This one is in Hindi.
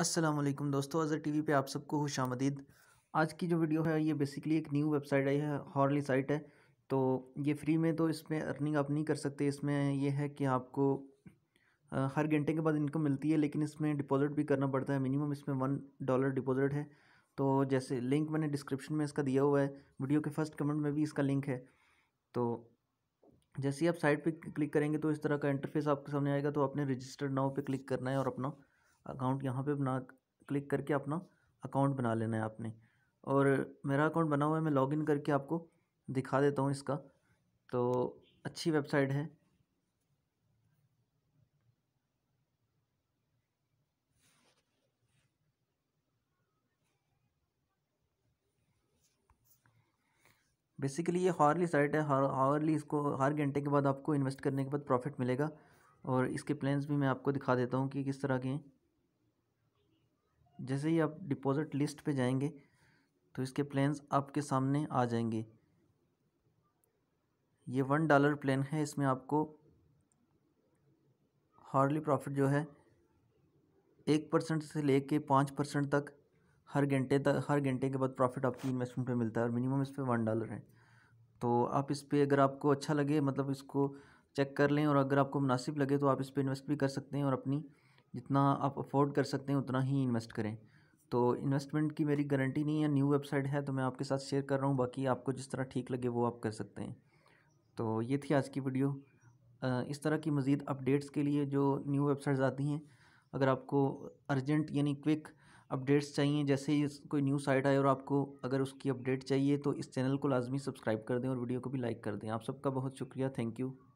असलम दोस्तों अज़र वी पर आप सबको खुश आमदीद आज की जो वीडियो है ये बेसिकली एक न्यू वेबसाइट आई है हॉर्ली साइट है तो ये फ्री में तो इसमें अर्निंग आप नहीं कर सकते इसमें ये है कि आपको हर घंटे के बाद इनकम मिलती है लेकिन इसमें डिपॉजिट भी करना पड़ता है मिनिमम इसमें वन डॉलर डिपॉजिट है तो जैसे लिंक मैंने डिस्क्रिप्शन में इसका दिया हुआ है वीडियो के फर्स्ट कमेंट में भी इसका लिंक है तो जैसे ही आप साइट पर क्लिक करेंगे तो इस तरह का इंटरफेस आपके सामने आएगा तो आपने रजिस्टर्ड नाव पर क्लिक करना है और अपना अकाउंट यहाँ पे बना क्लिक करके अपना अकाउंट बना लेना है आपने और मेरा अकाउंट बना हुआ है मैं लॉगिन करके आपको दिखा देता हूँ इसका तो अच्छी वेबसाइट है बेसिकली ये हार्ली साइट है हार इसको हर घंटे के बाद आपको इन्वेस्ट करने के बाद प्रॉफिट मिलेगा और इसके प्लान्स भी मैं आपको दिखा देता हूँ कि किस तरह के हैं जैसे ही आप डिपॉज़िट लिस्ट पे जाएंगे तो इसके प्लान्स आपके सामने आ जाएंगे ये वन डॉलर प्लान है इसमें आपको हार्डली प्रॉफिट जो है एक परसेंट से ले कर पाँच परसेंट तक हर घंटे तक हर घंटे के बाद प्रॉफिट आपकी इन्वेस्टमेंट पे मिलता है और मिनिमम इस पर वन डॉलर है तो आप इस पर अगर आपको अच्छा लगे मतलब इसको चेक कर लें और अगर आपको मुनासिब लगे तो आप इस पर इन्वेस्ट भी कर सकते हैं और अपनी जितना आप अफोर्ड कर सकते हैं उतना ही इन्वेस्ट करें तो इन्वेस्टमेंट की मेरी गारंटी नहीं है न्यू वेबसाइट है तो मैं आपके साथ शेयर कर रहा हूँ बाकी आपको जिस तरह ठीक लगे वो आप कर सकते हैं तो ये थी आज की वीडियो इस तरह की मज़ीद अपडेट्स के लिए जो न्यू वेबसाइट्स आती हैं अगर आपको अर्जेंट यानी क्विक अपडेट्स चाहिए जैसे ही कोई न्यू साइट आए और आपको अगर उसकी अपडेट चाहिए तो इस चैनल को लाजमी सब्सक्राइब कर दें और वीडियो को भी लाइक कर दें आप सबका बहुत शुक्रिया थैंक यू